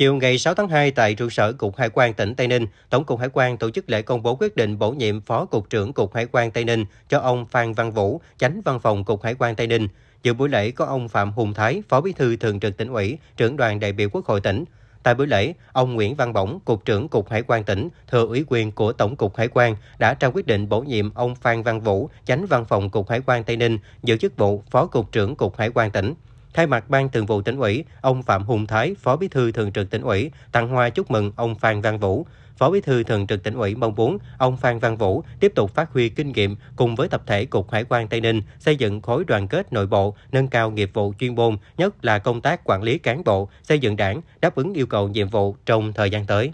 Chiều ngày 6 tháng 2 tại trụ sở Cục Hải quan tỉnh Tây Ninh, Tổng cục Hải quan tổ chức lễ công bố quyết định bổ nhiệm Phó Cục trưởng Cục Hải quan Tây Ninh cho ông Phan Văn Vũ, Chánh Văn phòng Cục Hải quan Tây Ninh. Dự buổi lễ có ông Phạm Hùng Thái, Phó Bí thư Thường trực tỉnh ủy, trưởng đoàn đại biểu Quốc hội tỉnh. Tại buổi lễ, ông Nguyễn Văn Bổng, Cục trưởng Cục Hải quan tỉnh, thừa ủy quyền của Tổng cục Hải quan đã trao quyết định bổ nhiệm ông Phan Văn Vũ, Chánh Văn phòng Cục Hải quan Tây Ninh, giữ chức vụ Phó Cục trưởng Cục Hải quan tỉnh. Thay mặt Ban Thường vụ tỉnh ủy, ông Phạm Hùng Thái, Phó Bí thư Thường trực tỉnh ủy, tặng hoa chúc mừng ông Phan Văn Vũ. Phó Bí thư Thường trực tỉnh ủy mong muốn ông Phan Văn Vũ tiếp tục phát huy kinh nghiệm cùng với tập thể Cục Hải quan Tây Ninh xây dựng khối đoàn kết nội bộ, nâng cao nghiệp vụ chuyên môn, nhất là công tác quản lý cán bộ, xây dựng đảng, đáp ứng yêu cầu nhiệm vụ trong thời gian tới.